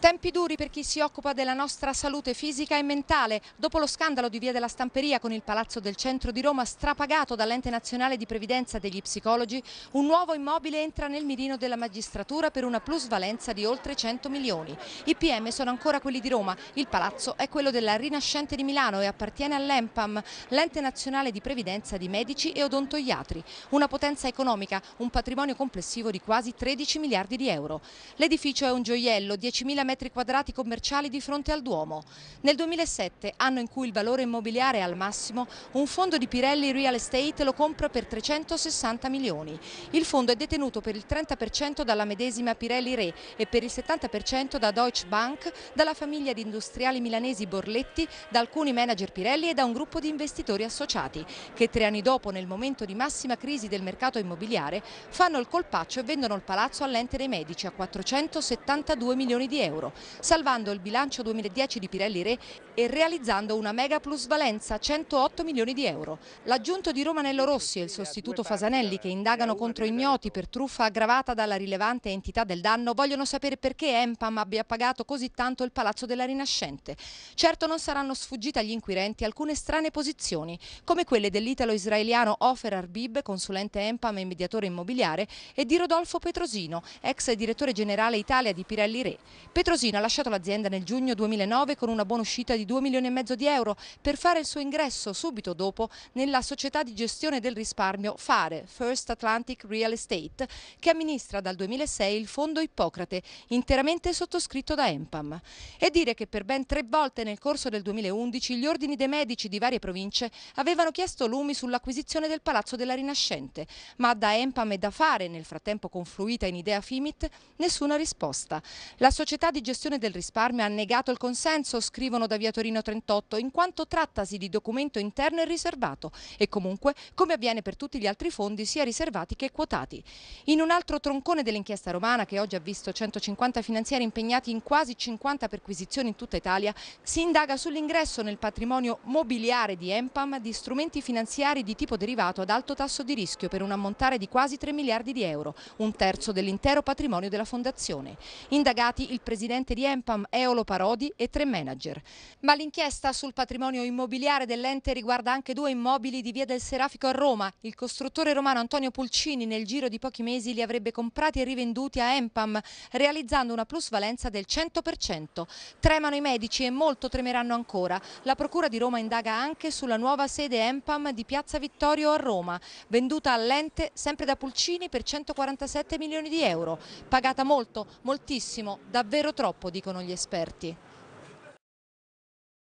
Tempi duri per chi si occupa della nostra salute fisica e mentale. Dopo lo scandalo di Via della Stamperia con il Palazzo del Centro di Roma strapagato dall'Ente Nazionale di Previdenza degli Psicologi, un nuovo immobile entra nel mirino della magistratura per una plusvalenza di oltre 100 milioni. I PM sono ancora quelli di Roma, il palazzo è quello della Rinascente di Milano e appartiene all'EMPAM, l'Ente Nazionale di Previdenza di Medici e Odontoiatri. Una potenza economica, un patrimonio complessivo di quasi 13 miliardi di euro. L'edificio è un gioiello, 10.000 metri metri quadrati commerciali di fronte al Duomo. Nel 2007, anno in cui il valore immobiliare è al massimo, un fondo di Pirelli Real Estate lo compra per 360 milioni. Il fondo è detenuto per il 30% dalla medesima Pirelli Re e per il 70% da Deutsche Bank, dalla famiglia di industriali milanesi Borletti, da alcuni manager Pirelli e da un gruppo di investitori associati, che tre anni dopo, nel momento di massima crisi del mercato immobiliare, fanno il colpaccio e vendono il palazzo all'ente dei medici a 472 milioni di euro euro, salvando il bilancio 2010 di Pirelli Re e realizzando una mega plusvalenza 108 milioni di euro. L'aggiunto di Romanello Rossi e il sostituto Fasanelli che indagano contro ignoti per truffa aggravata dalla rilevante entità del danno vogliono sapere perché Empam abbia pagato così tanto il Palazzo della Rinascente. Certo non saranno sfuggite agli inquirenti alcune strane posizioni, come quelle dell'italo-israeliano Ofer Arbib, consulente Empam e mediatore immobiliare, e di Rodolfo Petrosino, ex direttore generale Italia di Pirelli Re. Petro Petrosino ha lasciato l'azienda nel giugno 2009 con una buona uscita di 2 milioni e mezzo di euro per fare il suo ingresso subito dopo nella società di gestione del risparmio FARE, First Atlantic Real Estate, che amministra dal 2006 il fondo Ippocrate, interamente sottoscritto da Empam. E dire che per ben tre volte nel corso del 2011 gli ordini dei medici di varie province avevano chiesto lumi sull'acquisizione del Palazzo della Rinascente, ma da Empam e da FARE, nel frattempo confluita in idea Fimit, nessuna risposta. La società di di gestione del risparmio ha negato il consenso, scrivono da via Torino 38, in quanto trattasi di documento interno e riservato e comunque, come avviene per tutti gli altri fondi, sia riservati che quotati. In un altro troncone dell'inchiesta romana, che oggi ha visto 150 finanziari impegnati in quasi 50 perquisizioni in tutta Italia, si indaga sull'ingresso nel patrimonio mobiliare di Empam di strumenti finanziari di tipo derivato ad alto tasso di rischio per un ammontare di quasi 3 miliardi di euro, un terzo dell'intero patrimonio della fondazione. Indagati il presidente presidente di Empam Eolo Parodi e tre manager. Ma l'inchiesta sul patrimonio immobiliare dell'ente riguarda anche due immobili di via del Serafico a Roma. Il costruttore romano Antonio Pulcini nel giro di pochi mesi li avrebbe comprati e rivenduti a Empam, realizzando una plusvalenza del 100%. Tremano i medici e molto tremeranno ancora. La Procura di Roma indaga anche sulla nuova sede Empam di Piazza Vittorio a Roma, venduta all'ente sempre da Pulcini per 147 milioni di euro. Pagata molto, moltissimo, davvero tanto troppo, dicono gli esperti.